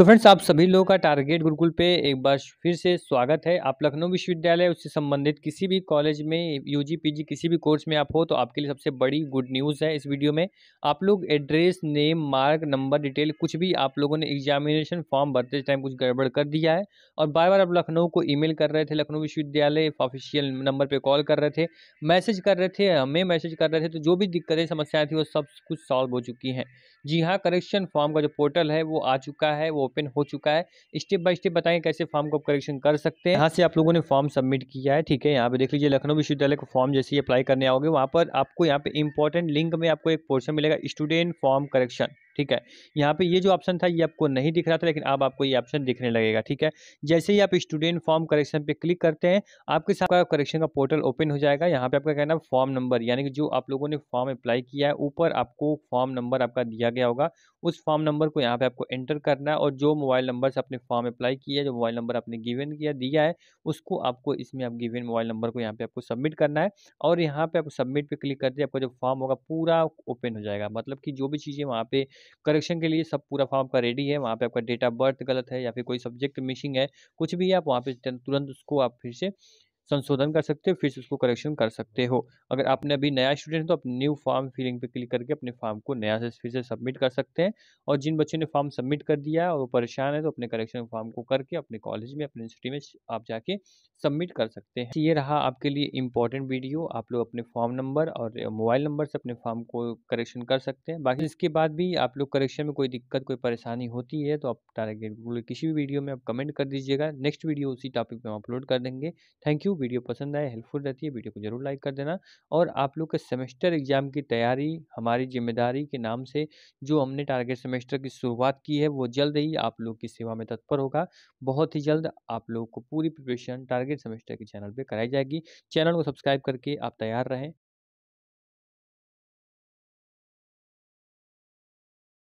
सो so friends आप सभी लोगों का टारगेट गुरुकुल पे एक बार फिर से स्वागत है आप लखनऊ विश्वविद्यालय उससे संबंधित किसी भी कॉलेज में यूजी पीजी किसी भी कोर्स में आप हो तो आपके लिए सबसे बड़ी गुड न्यूज़ है इस वीडियो में आप लोग address name mark number detail कुछ भी आप लोगों ने एग्जामिनेशन फॉर्म भरते टाइम कुछ गड़बड़ कर दिया है और बार बार आप लखनऊ को ई कर रहे थे लखनऊ विश्वविद्यालय ऑफिशियल नंबर पर कॉल कर रहे थे मैसेज कर रहे थे हमें मैसेज कर रहे थे तो जो भी दिक्कतें समस्याएँ थी वो सब कुछ सॉल्व हो चुकी हैं जी हाँ करेक्शन फॉर्म का जो पोर्टल है वो आ चुका है वो ओपन हो चुका है स्टेप बाय स्टेप बताएंगे कैसे फॉर्म को करेक्शन कर सकते हैं यहाँ से आप लोगों ने फॉर्म सबमिट किया है ठीक है यहाँ पे देख लीजिए लखनऊ विश्वविद्यालय को फॉर्म जैसे ही अप्लाई करने आओगे वहाँ पर आपको यहाँ पे इंपॉर्टेंट लिंक में आपको एक पोर्सन मिलेगा स्टूडेंट फॉर्म करेक्शन ठीक है यहाँ पे ये जो ऑप्शन था ये आपको नहीं दिख रहा था लेकिन अब आप आपको ये ऑप्शन दिखने लगेगा ठीक है जैसे ही आप स्टूडेंट फॉर्म करेक्शन पे क्लिक करते हैं आपके साथ आपका करेक्शन का पोर्टल ओपन हो जाएगा यहाँ पे आपका कहना फॉर्म नंबर यानी कि जो आप लोगों ने फॉर्म अप्लाई किया है ऊपर आपको फॉर्म नंबर आपका दिया गया होगा उस फॉर्म नंबर को यहाँ पे आपको एंटर करना है और जो मोबाइल नंबर से आपने फॉर्म अप्लाई किया है जो मोबाइल नंबर आपने गिवन किया दिया है उसको आपको इसमें आप गिवन मोबाइल नंबर को यहाँ पे आपको सबमिट करना है और यहाँ पे आप सबमिट पे क्लिक करते हैं आपका जो फॉर्म होगा पूरा ओपन हो जाएगा मतलब कि जो भी चीज़ें वहाँ पे करेक्शन के लिए सब पूरा फॉर्म आपका रेडी है वहाँ पे आपका डेट ऑफ बर्थ गलत है या फिर कोई सब्जेक्ट मिसिंग है कुछ भी है आप वहाँ पे तुरंत उसको आप फिर से संशोधन कर सकते हो फिर से उसको करेक्शन कर सकते हो अगर आपने अभी नया स्टूडेंट है तो आप न्यू फॉर्म फिलिंग पे क्लिक करके अपने फॉर्म को नया से फिर से सबमिट कर सकते हैं और जिन बच्चों ने फॉर्म सबमिट कर दिया है और वो परेशान है तो अपने करेक्शन फॉर्म को करके अपने कॉलेज में अपने यूनिवर्सिटी में आप जाके सबमिट कर सकते हैं ये रहा आपके लिए इंपॉर्टेंट वीडियो आप लोग अपने फॉर्म नंबर और मोबाइल नंबर से अपने फॉर्म को करेक्शन कर सकते हैं बाकी इसके बाद भी आप लोग करेक्शन में कोई दिक्कत कोई परेशानी होती है तो आप डायरेक्ट किसी भी वीडियो में आप कमेंट कर दीजिएगा नेक्स्ट वीडियो उसी टॉपिक पर हम अपलोड कर देंगे थैंक यू वीडियो पसंद आए हेल्पफुल रहती है वीडियो को जरूर लाइक कर देना और आप लोग के सेमेस्टर एग्जाम की तैयारी हमारी जिम्मेदारी के नाम से जो हमने टारगेट सेमेस्टर की शुरुआत की है वो जल्द ही आप लोग की सेवा में तत्पर होगा बहुत ही जल्द आप लोग को पूरी प्रिपरेशन टारगेट सेमेस्टर के चैनल पर कराई जाएगी चैनल को सब्सक्राइब करके आप तैयार रहें